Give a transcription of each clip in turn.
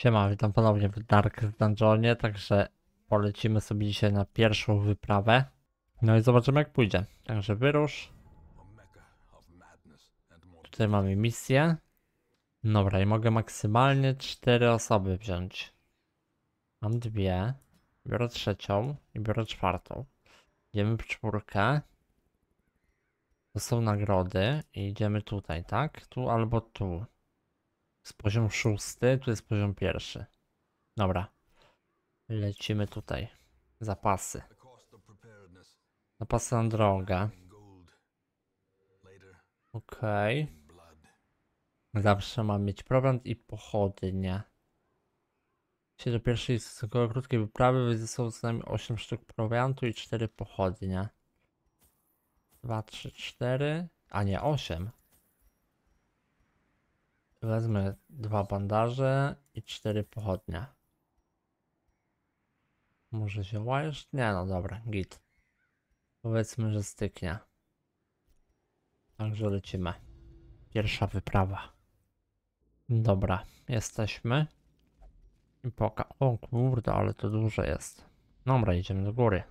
Siema, witam ponownie w Dark Dungeonie, także polecimy sobie dzisiaj na pierwszą wyprawę. No i zobaczymy jak pójdzie. Także wyrusz. Tutaj mamy misję. Dobra, i mogę maksymalnie cztery osoby wziąć. Mam dwie. Biorę trzecią i biorę czwartą. Idziemy w czwórkę. To są nagrody i idziemy tutaj, tak? Tu albo tu jest poziom szósty, tu jest poziom pierwszy. Dobra. Lecimy tutaj. Zapasy. Zapasy na drogę. Okej. Okay. Zawsze mam mieć prowiant i pochodnie. Się do pierwszej stosunkowo krótkiej wyprawy wyzyskał co najmniej 8 sztuk prowiantu i 4 pochodnie. 2, 3, 4. A nie, 8. Wezmę dwa bandaże i cztery pochodnie. Może się łajesz? Nie, no dobra, git. Powiedzmy, że styknie. Także lecimy. Pierwsza wyprawa. Dobra, jesteśmy. I poka. O kurde, ale to duże jest. Dobra, idziemy do góry.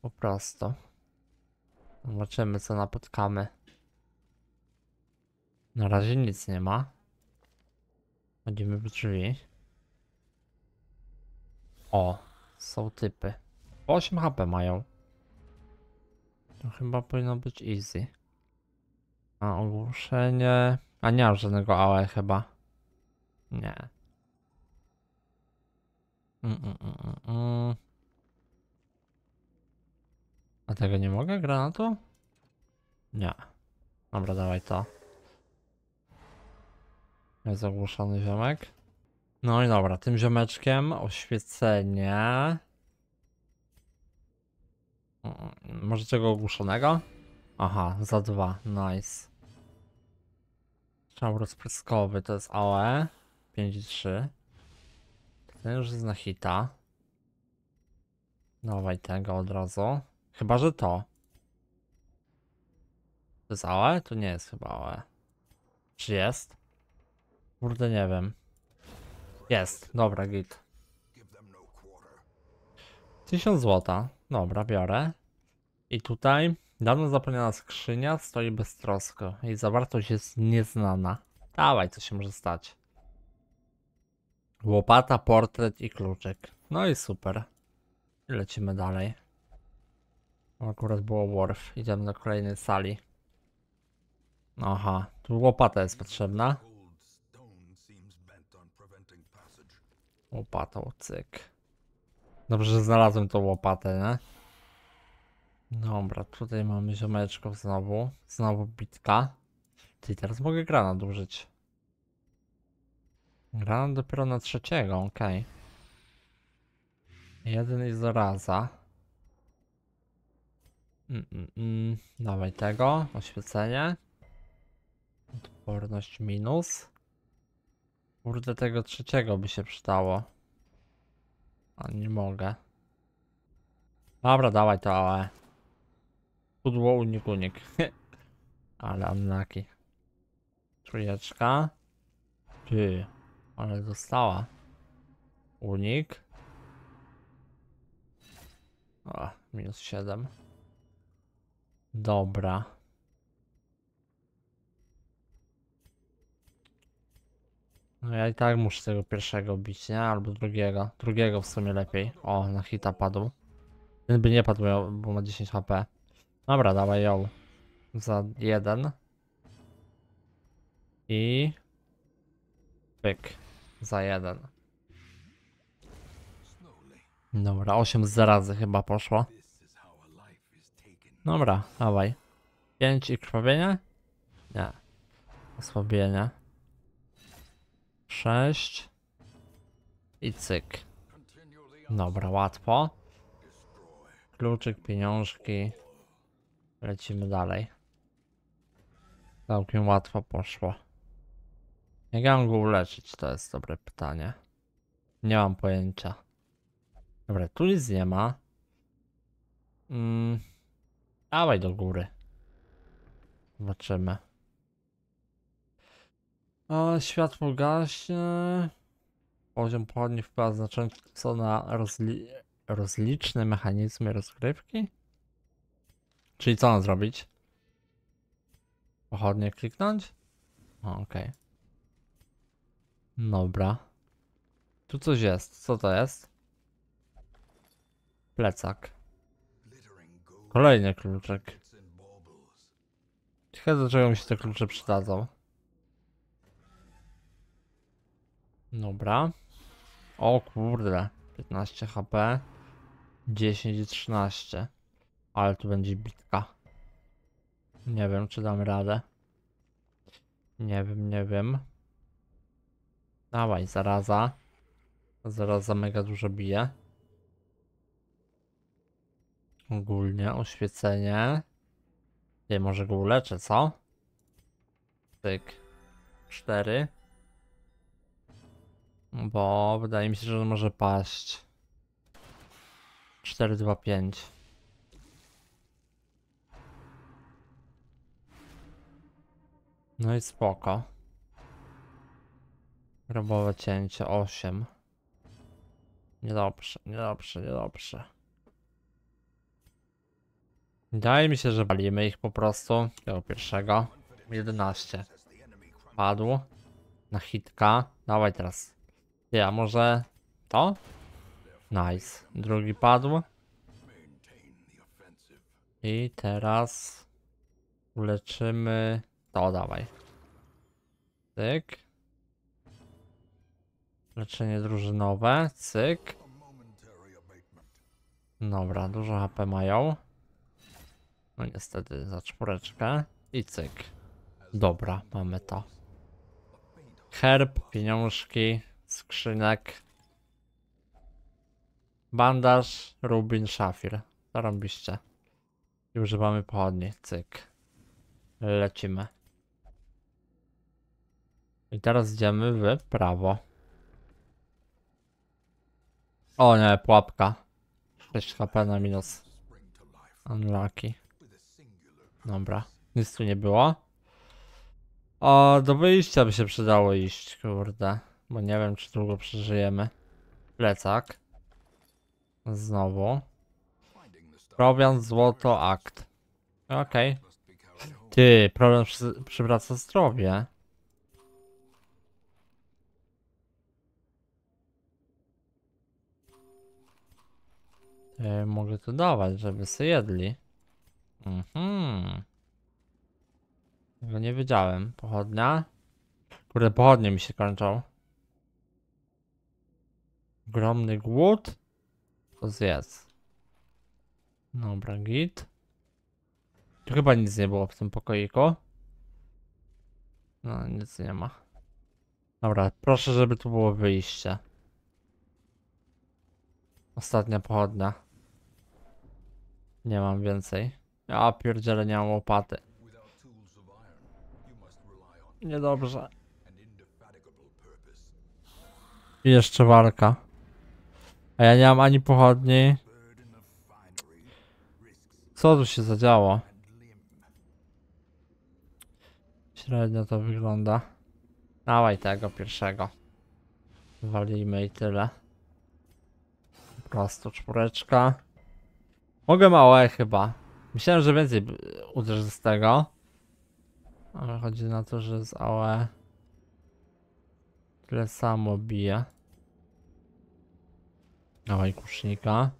Po prostu. Zobaczymy, co napotkamy. Na razie nic nie ma. Chodzimy w drzwi. O, są typy. 8 HP mają. To chyba powinno być easy. A ogłoszenie... A nie mam żadnego AOE chyba. Nie. Mm, mm, mm, mm, mm. A tego nie mogę? Granatu? Nie. Dobra, dawaj to. Jest ogłuszony ziomek. No i dobra, tym ziomeczkiem oświecenie. Mm, może czego ogłuszonego? Aha, za dwa, nice. Szał rozpryskowy to jest AOE 5 i 3. Ten już jest na hita. Dawaj tego od razu. Chyba, że to. To jest AOE? To nie jest chyba AOE. Czy jest? Kurde, nie wiem. Jest, dobra, git. 1000 złota. Dobra, biorę. I tutaj dawno zapomniana skrzynia stoi bez troski. Jej zawartość jest nieznana. Dawaj, co się może stać. Łopata, portret i kluczek. No i super. Lecimy dalej. Akurat było Worf. Idziemy do kolejnej sali. Aha, tu łopata jest potrzebna. Łopatą, cyk. Dobrze, że znalazłem tą łopatę, nie? Dobra, tutaj mamy ziomeczków znowu. Znowu bitka. Czyli teraz mogę granat użyć. Granat dopiero na trzeciego, okej. Okay. Jeden i zaraza. Mm, mm, mm. Dawaj tego, oświecenie. Odporność minus. Kurde, tego trzeciego by się przydało. A nie mogę. Dobra, dawaj to ale Pudło unik unik. ale unlucky. Trójeczka. Ty, ale została. Unik. O, minus 7. Dobra. No ja i tak muszę tego pierwszego bić, nie? Albo drugiego. Drugiego w sumie lepiej. O, na hita padł. Ten by nie padł, bo ma 10 HP. Dobra, dawaj ją. Za jeden. I... Pyk. Za jeden. Dobra, 8 zarazy chyba poszło. Dobra, dawaj. 5 i krwawienie? Nie. Osłabienie. Sześć. I cyk. Dobra, łatwo. Kluczyk, pieniążki. Lecimy dalej. Całkiem łatwo poszło. Jak ja go uleczyć? To jest dobre pytanie. Nie mam pojęcia. Dobra, tu nic nie ma. Mm. Dawaj do góry. Zobaczymy. A światło gaśnie. Poziom pochodni wpływa znacząco na rozli rozliczne mechanizmy rozgrywki. Czyli co mam zrobić? Pochodnie kliknąć? Okej. Okay. Dobra. Tu coś jest. Co to jest? Plecak. Kolejny kluczek. Ciekawe do czego mi się te klucze przydadzą. Dobra. O kurde. 15 HP. 10 i 13. Ale tu będzie bitka. Nie wiem, czy dam radę. Nie wiem, nie wiem. Dawaj, zaraza. Zaraza mega dużo bije. Ogólnie oświecenie. Nie, może go uleczę, co? Tyk. 4. Bo wydaje mi się, że może paść. 4, 2, 5. No i spoko. Robowe cięcie 8. Niedobrze, niedobrze, niedobrze. Wydaje mi się, że walimy ich po prostu. Tego pierwszego. 11. Padł. Na hitka. Dawaj teraz. Ja może to? Nice. Drugi padł. I teraz uleczymy to, dawaj. Cyk. Leczenie drużynowe, cyk. Dobra, dużo HP mają. No niestety za czwóreczkę. I cyk. Dobra, mamy to. Herb, pieniążki, Skrzynek. Bandaż, rubin, szafir. robiście? I używamy pochodni. Cyk. Lecimy. I teraz idziemy w prawo. O nie, pułapka. 6 HP na minus. Unlucky. Dobra. Nic tu nie było. O, do wyjścia by się przydało iść, kurde. Bo nie wiem, czy długo przeżyjemy. Plecak. Znowu. Prowiant, złoto, akt. Okej. Okay. Ty, problem przy, przywraca zdrowie. Yy, mogę to dawać, żeby sobie jedli. Mhm. Tego nie wiedziałem. Pochodnia? Kurde, pochodnie mi się kończą. Ogromny głód. To zjedz. Dobra, git. Tu chyba nic nie było w tym pokoiku. No, nic nie ma. Dobra, proszę, żeby tu było wyjście. Ostatnia pochodna. Nie mam więcej. Ja pierdzielę, nie mam łopaty. Niedobrze. I jeszcze walka. A ja nie mam ani pochodni. Co tu się zadziało? Średnio to wygląda. Dawaj tego pierwszego. Walimy i tyle. Po prostu czwóreczka. Mogę małe chyba. Myślałem, że więcej uderzy z tego. Ale chodzi na to, że z AOE tyle samo bije. Dawaj kusznika.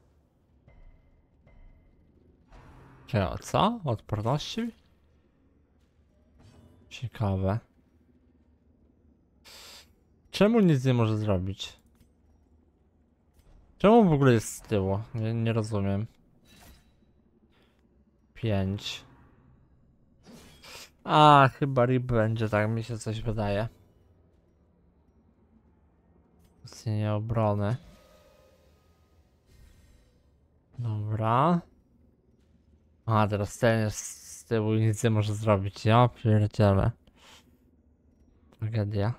o co? Odporności? Ciekawe. Czemu nic nie może zrobić? Czemu w ogóle jest z tyłu? Nie, nie rozumiem. 5. A, chyba rib będzie, tak mi się coś wydaje. Wzmocnienie obrony. Dobra. A, teraz ten z tyłu nic nie może zrobić. Ja pierdzielę. Tragedia.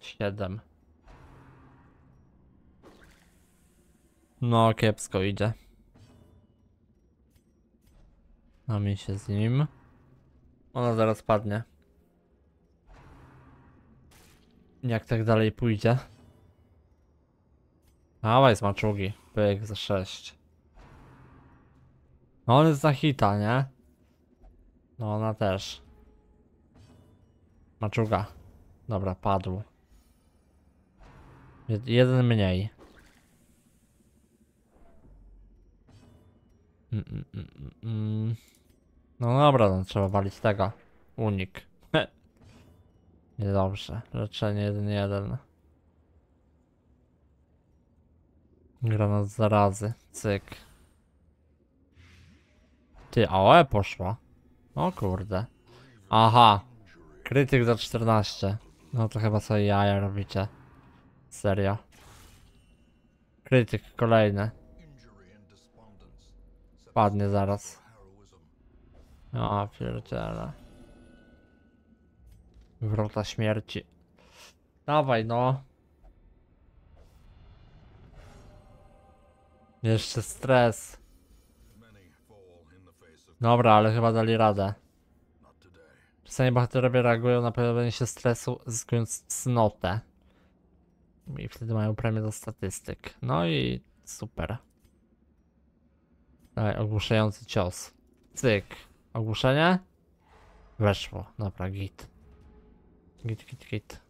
Siedem. No, kiepsko idzie. mi się z nim. Ona zaraz padnie. Jak tak dalej pójdzie. Dawaj z maczugi. Pyk za 6. No on jest za hita, nie? No ona też. Maczuga. Dobra, padł. Jeden mniej. Mm mm, mm, mm, mm, no dobra, no trzeba walić tego. Unik. Niedobrze. Leczenie 1-1. Granat zarazy, cyk. Ty, AOE poszła. O kurde. Aha. Krytyk za 14. No to chyba sobie jaja robicie. Serio. Krytyk kolejny. Padnie zaraz. O pierdziele. Wrota śmierci. Dawaj no. Jeszcze stres. Dobra, ale chyba dali radę. Czasami bohaterowie reagują na pojawienie się stresu, zyskując cnotę. I wtedy mają premię do statystyk. No i super. Dawaj, ogłuszający cios. Cyk. Ogłuszenie? Weszło. Dobra, git. Git, git, git.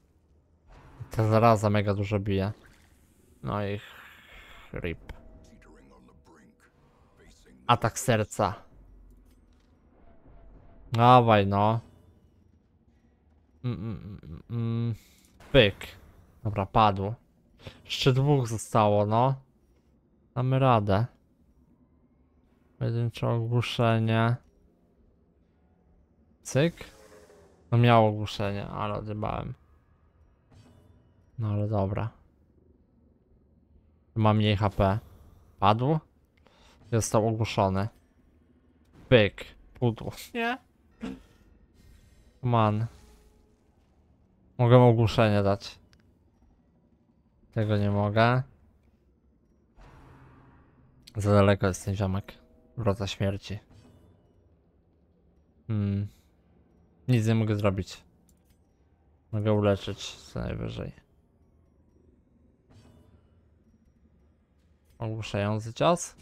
Ta zaraza mega dużo bije. No i... Rip atak serca. Dawaj no. Mm mm, mm, mm, mm, Pyk. Dobra, padł. Jeszcze dwóch zostało, no. Damy radę. Pojedyncze ogłuszenie. Cyk. No miało ogłuszenie, ale odjebałem. No ale dobra. Ma mniej HP. Padł? Został ogłoszony. Byk. Pudło. Nie? Man. Mogę ogłoszenie ogłuszenie dać. Tego nie mogę. Za daleko jest ten ziomek. Wrota śmierci. Hmm. Nic nie mogę zrobić. Mogę uleczyć co najwyżej. Ogłuszający cios.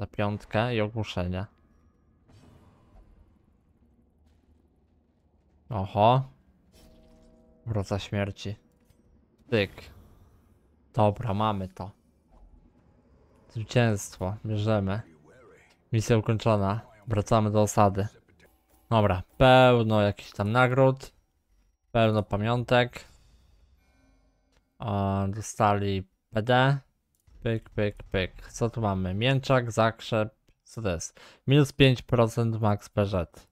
Za piątkę i ogłuszenie. Oho. Wroca śmierci. Tyk. Dobra, mamy to. Zwycięstwo, bierzemy. Misja ukończona. Wracamy do osady. Dobra, pełno jakichś tam nagród. Pełno pamiątek. dostali PD. Pyk, pyk, pyk. Co tu mamy? Mięczak, zakrzep. Co to jest? Minus 5% max PZ.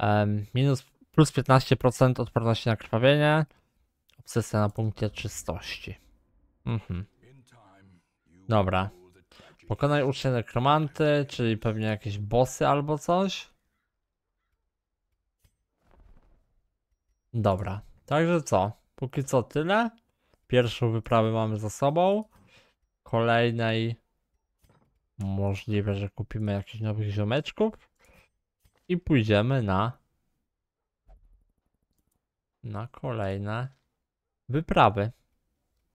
Um, minus plus 15% odporności na krwawienie. Obsesja na punkcie czystości. Mhm. Dobra. Pokonaj ucznia nekromanty, czyli pewnie jakieś bossy albo coś. Dobra. Także co? Póki co tyle. Pierwszą wyprawę mamy za sobą kolejnej możliwe, że kupimy jakichś nowych ziomeczków i pójdziemy na na kolejne wyprawy.